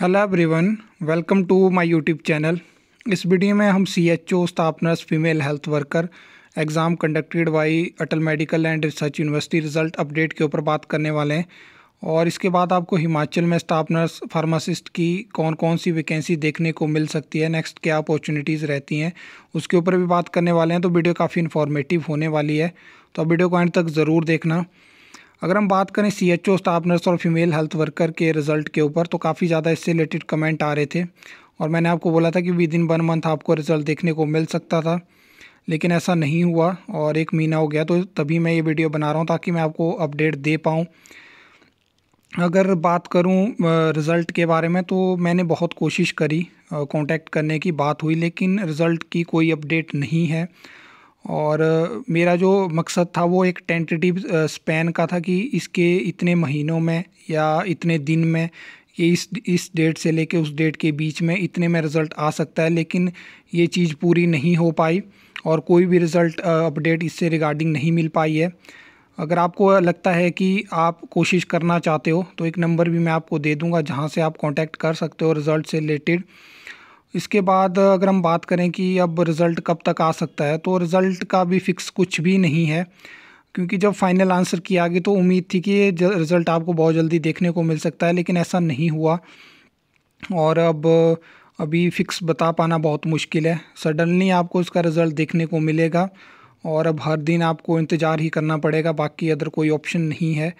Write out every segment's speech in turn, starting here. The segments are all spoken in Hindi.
hello everyone welcome to my YouTube channel इस वीडियो में हम C H O staff nurse female health worker exam conducted by Atal medical and research university result update के ऊपर बात करने वाले हैं और इसके बाद आपको हिमाचल में स्टाफ नर्स फार्मासिस्ट की कौन कौन सी वैकेंसी देखने को मिल सकती है नेक्स्ट क्या अपॉर्चुनिटीज़ रहती हैं उसके ऊपर भी बात करने वाले हैं तो वीडियो काफ़ी इन्फॉर्मेटिव होने वाली है तो वीडियो को एंड तक ज़रूर देखना अगर हम बात करें C H O staff nurse और फीमेल हेल्थ वर्कर के रिज़ल्ट के ऊपर तो काफ़ी ज़्यादा इससे रिलेटेड कमेंट आ रहे थे और मैंने आपको बोला था कि विद इन वन मंथ आपको रिज़ल्ट देखने को मिल सकता था लेकिन ऐसा नहीं हुआ और एक महीना हो गया तो तभी मैं ये वीडियो बना रहा हूँ ताकि मैं आपको अपडेट दे पाऊँ अगर बात करूँ रिज़ल्ट के बारे में तो मैंने बहुत कोशिश करी कांटेक्ट करने की बात हुई लेकिन रिज़ल्ट की कोई अपडेट नहीं है और मेरा जो मकसद था वो एक टेंटेटिव स्पैन का था कि इसके इतने महीनों में या इतने दिन में ये इस इस डेट से लेके उस डेट के बीच में इतने में रिज़ल्ट आ सकता है लेकिन ये चीज़ पूरी नहीं हो पाई और कोई भी रिज़ल्ट अपडेट इससे रिगार्डिंग नहीं मिल पाई है अगर आपको लगता है कि आप कोशिश करना चाहते हो तो एक नंबर भी मैं आपको दे दूँगा जहाँ से आप कॉन्टैक्ट कर सकते हो रिज़ल्ट से रिलेटेड इसके बाद अगर हम बात करें कि अब रिज़ल्ट कब तक आ सकता है तो रिज़ल्ट का भी फिक्स कुछ भी नहीं है क्योंकि जब फाइनल आंसर किया गया तो उम्मीद थी कि ये रिज़ल्ट आपको बहुत जल्दी देखने को मिल सकता है लेकिन ऐसा नहीं हुआ और अब अभी फ़िक्स बता पाना बहुत मुश्किल है सडनली आपको इसका रिज़ल्ट देखने को मिलेगा और अब हर दिन आपको इंतज़ार ही करना पड़ेगा बाकी अदर कोई ऑप्शन नहीं है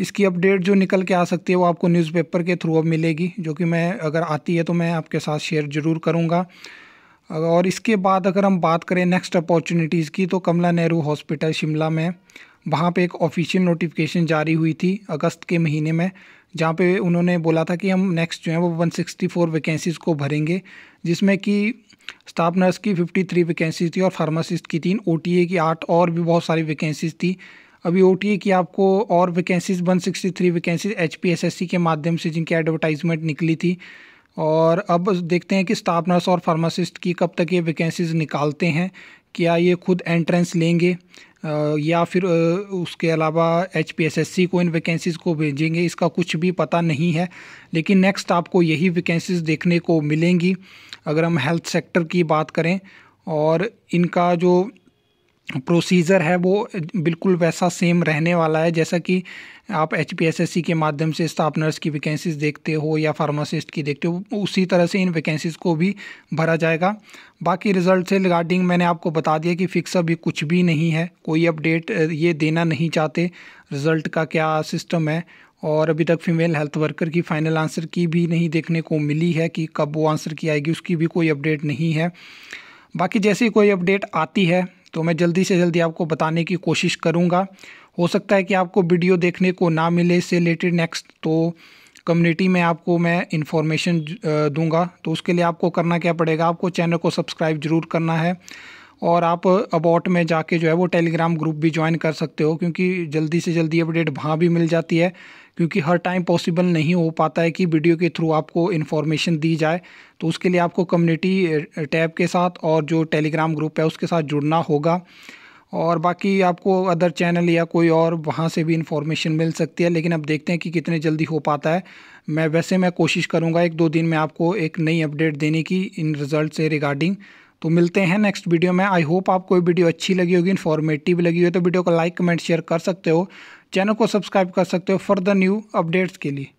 इसकी अपडेट जो निकल के आ सकती है वो आपको न्यूज़पेपर के थ्रू अब मिलेगी जो कि मैं अगर आती है तो मैं आपके साथ शेयर ज़रूर करूँगा और इसके बाद अगर हम बात करें नेक्स्ट अपॉर्चुनिटीज़ की तो कमला नेहरू हॉस्पिटल शिमला में वहाँ पे एक ऑफिशियल नोटिफिकेशन जारी हुई थी अगस्त के महीने में जहाँ पे उन्होंने बोला था कि हम नेक्स्ट जो है वो 164 वैकेंसीज़ को भरेंगे जिसमें कि स्टाफ नर्स की 53 वैकेंसीज थी और फार्मासिस्ट की तीन ओ की आठ और भी बहुत सारी वैकेंसीज थी अभी ओ की आपको और वैकेंसीज 163 वैकेंसीज एच के माध्यम से जिनकी एडवर्टाइजमेंट निकली थी और अब देखते हैं कि स्टाफ नर्स और फार्मासिस्ट की कब तक ये वैकेंसीज निकालते हैं क्या ये खुद एंट्रेंस लेंगे या फिर उसके अलावा एच को इन वैकेंसीज़ को भेजेंगे इसका कुछ भी पता नहीं है लेकिन नेक्स्ट आपको यही वैकेंसीज़ देखने को मिलेंगी अगर हम हेल्थ सेक्टर की बात करें और इनका जो प्रोसीज़र है वो बिल्कुल वैसा सेम रहने वाला है जैसा कि आप एच के माध्यम से स्टाफ नर्स की वैकेंसीज़ देखते हो या फार्मासिस्ट की देखते हो उसी तरह से इन वैकेंसीज़ को भी भरा जाएगा बाकी रिज़ल्ट से रिगार्डिंग मैंने आपको बता दिया कि फिक्स अभी कुछ भी नहीं है कोई अपडेट ये देना नहीं चाहते रिज़ल्ट का क्या सिस्टम है और अभी तक फीमेल हेल्थ वर्कर की फ़ाइनल आंसर की भी नहीं देखने को मिली है कि कब वो आंसर की आएगी उसकी भी कोई अपडेट नहीं है बाकी जैसे कोई अपडेट आती है तो मैं जल्दी से जल्दी आपको बताने की कोशिश करूँगा हो सकता है कि आपको वीडियो देखने को ना मिले इससे रिलेटेड नेक्स्ट तो कम्युनिटी में आपको मैं इन्फॉर्मेशन दूंगा तो उसके लिए आपको करना क्या पड़ेगा आपको चैनल को सब्सक्राइब जरूर करना है और आप अबाउट में जाके जो है वो टेलीग्राम ग्रुप भी ज्वाइन कर सकते हो क्योंकि जल्दी से जल्दी अपडेट वहाँ भी मिल जाती है क्योंकि हर टाइम पॉसिबल नहीं हो पाता है कि वीडियो के थ्रू आपको इन्फॉर्मेशन दी जाए तो उसके लिए आपको कम्युनिटी टैब के साथ और जो टेलीग्राम ग्रुप है उसके साथ जुड़ना होगा और बाकी आपको अदर चैनल या कोई और वहाँ से भी इन्फॉर्मेशन मिल सकती है लेकिन अब देखते हैं कि कितने जल्दी हो पाता है मैं वैसे मैं कोशिश करूँगा एक दो दिन में आपको एक नई अपडेट देने की इन रिज़ल्ट से रिगार्डिंग तो मिलते हैं नेक्स्ट वीडियो में आई होप आपको वीडियो अच्छी लगी होगी इन्फॉर्मेटिव लगी हो तो वीडियो को लाइक कमेंट शेयर कर सकते हो चैनल को सब्सक्राइब कर सकते हो फर्दर न्यू अपडेट्स के लिए